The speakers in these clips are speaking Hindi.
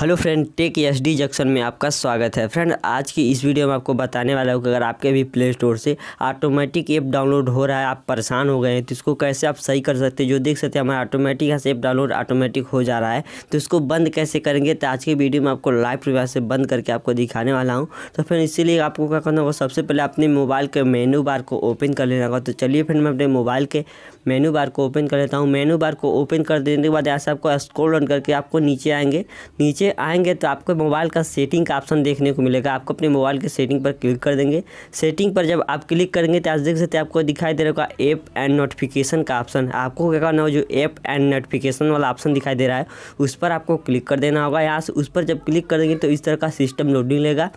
hello friend tech S D junction में आपका स्वागत है फ्रेंड आज की इस वीडियो में आपको बताने वाला हूँ कि अगर आपके भी प्ले स्टोर से ऑटोमेटिक ऐप डाउनलोड हो रहा है आप परेशान हो गए हैं तो इसको कैसे आप सही कर सकते हैं जो देख सकते हैं हमारा ऑटोमेटिक यहाँ से ऐप डाउनलोड ऑटोमेटिक हो जा रहा है तो इसको बंद कैसे करेंगे तो आज की वीडियो में आपको लाइव प्रभाव से बंद करके आपको दिखाने वाला हूँ तो फ्रेंड इसीलिए आपको क्या करना होगा सबसे पहले अपने मोबाइल के मेनू बार को ओपन कर लेना होगा तो चलिए फ्रेंड मैं अपने मोबाइल के मेनू बार को ओपन कर लेता हूँ मेनू बार को ओपन कर देने के बाद यहाँ से आपको स्कोल रन करके आपको नीचे आएंगे नीचे नीचे आएंगे तो आपको मोबाइल का सेटिंग का ऑप्शन देखने को मिलेगा आपको अपने मोबाइल के सेटिंग पर क्लिक कर देंगे सेटिंग पर जब आप क्लिक करेंगे तो आज देख सकते हैं आपको दिखाई दे रहा होगा ऐप एंड नोटिफिकेशन का ऑप्शन आपको क्या करना हो जो ऐप एंड नोटिफिकेशन वाला ऑप्शन दिखाई दे रहा है उस पर आपको क्लिक कर देना होगा यहाँ से उस पर जब क्लिक कर देंगे तो इस तरह का सिस्टम लोडिंग लेगा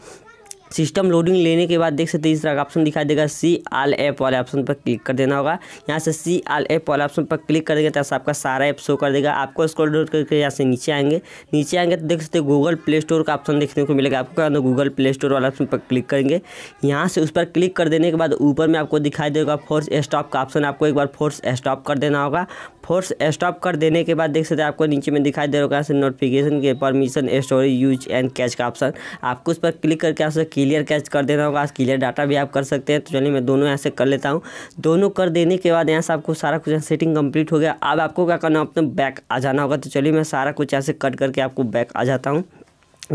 सिस्टम लोडिंग लेने के बाद देख सकते हैं इस तरह का ऑप्शन दिखाई देगा सी आल ऐप वाले ऑप्शन पर क्लिक कर देना होगा यहाँ से सी आल ऐप वाले ऑप्शन पर क्लिक कर देगा तो आपका सारा ऐप शो कर देगा आपको स्क्रॉल डाउन करके यहाँ से नीचे आएंगे नीचे आएंगे तो देख सकते हैं गूगल प्ले स्टोर का ऑप्शन देखने को मिलेगा आपको क्या गूगल प्ले स्टोर वाला ऑप्शन पर क्लिक करेंगे यहाँ से उस पर क्लिक कर देने के बाद ऊपर में आपको दिखाई देगा फोर्स स्टॉप का ऑप्शन आपको एक बार फोर्स स्टॉप कर देना होगा फोर्स स्टॉप कर देने के बाद देख सकते हैं आपको नीचे में दिखाई दे रहा होगा नोटिफिकेशन के permission story use and cache का ऑप्शन आपको उस पर क्लिक करके आपसे क्लियर कैच कर देना होगा क्लियर डाटा भी आप कर सकते हैं तो चलिए मैं दोनों यहाँ से कर लेता हूँ दोनों कर देने के बाद यहाँ से आपको सारा कुछ सेटिंग कंप्लीट हो गया अब आपको क्या करना अपने बैक आ जाना होगा तो चलिए मैं सारा कुछ यहाँ से कट करके आपको बैक आ जाता हूँ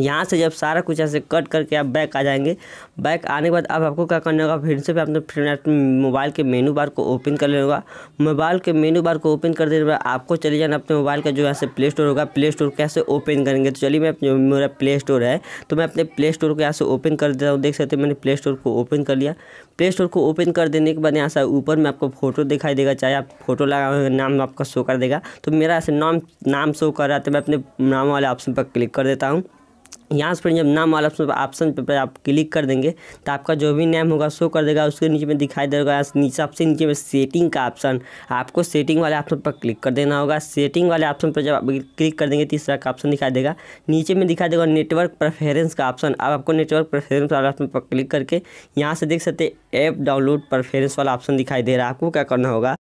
यहाँ से जब सारा कुछ ऐसे कट करके आप बैक आ जाएंगे बैक आने के बाद अब आपको क्या करना होगा फिर से भी आपने फिर मोबाइल के मेनू बार को ओपन कर लेना होगा मोबाइल के मेनू बार को ओपन कर देने के बाद आपको चले जाना अपने मोबाइल का जो ऐसे प्ले स्टोर होगा प्ले स्टोर कैसे ओपन करेंगे तो चलिए मैं मेरा प्ले स्टोर है तो मैं अपने प्ले स्टोर को यहाँ से ओपन कर देता हूँ देख सकते मैंने प्ले स्टोर को ओपन कर लिया प्ले स्टोर को ओपन कर देने के बाद यहाँ से ऊपर में आपको फोटो दिखाई देगा चाहे आप फोटो लगा नाम आपका शो कर देगा तो मेरा ऐसे नाम नाम शो कर रहा था तो मैं अपने नाम वाले ऑप्शन पर क्लिक कर देता हूँ यहाँ पर जब नाम वाला ऑप्शन पर आप क्लिक कर देंगे तो आपका जो भी नेम होगा शो कर देगा उसके नीचे में दिखाई देगा नीचे सबसे नीचे में सेटिंग का ऑप्शन आपको सेटिंग वाले ऑप्शन पर क्लिक कर देना होगा सेटिंग वाले ऑप्शन पर जब आप क्लिक कर देंगे तीसरा का ऑप्शन दिखाई देगा नीचे में दिखाई देगा नेटवर्क प्रेफरेंस का ऑप्शन अब आपको नेटवर्क प्रेफरेंस वाला ऑप्शन पर क्लिक करके यहाँ से देख सकते ऐप डाउनलोड प्रेफरेंस वाला ऑप्शन दिखाई दे रहा है आपको क्या करना होगा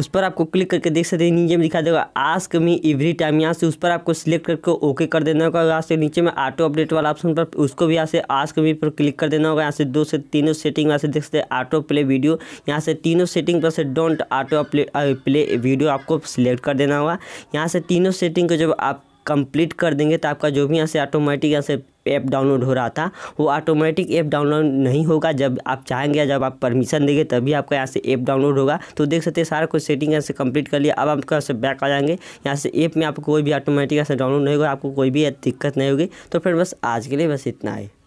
उस पर आपको क्लिक करके देख सकते हैं नीचे में दिखा देगा आस्क मी एवरी टाइम यहाँ से उस पर आपको सिलेक्ट करके ओके कर देना होगा यहाँ से नीचे में ऑटो अपडेट वाला ऑप्शन पर उसको भी यहाँ से आस्क मी पर क्लिक कर देना होगा यहाँ से दो से तीनों सेटिंग यहाँ से देख सकते हैं ऑटो प्ले वीडियो यहाँ से तीनों सेटिंग पर से डोंट ऑटो प्ले वीडियो आपको सिलेक्ट कर देना होगा यहाँ से तीनों सेटिंग को जब आप कंप्लीट कर देंगे तो आपका जो भी यहाँ से ऑटोमेटिक यहाँ से ऐप डाउनलोड हो रहा था वो ऑटोमेटिक ऐप डाउनलोड नहीं होगा जब आप चाहेंगे या जब आप परमिशन देंगे तभी आपका यहाँ से ऐप डाउनलोड होगा तो देख सकते हैं सारा कुछ सेटिंग यहाँ से कंप्लीट कर लिया अब आपको यहाँ से बैक आ जाएंगे यहाँ से ऐप में आपको कोई भी ऑटोमेटिक यहाँ से डाउनलोड नहीं होगा आपको कोई भी दिक्कत नहीं होगी तो फिर बस आज के लिए बस इतना है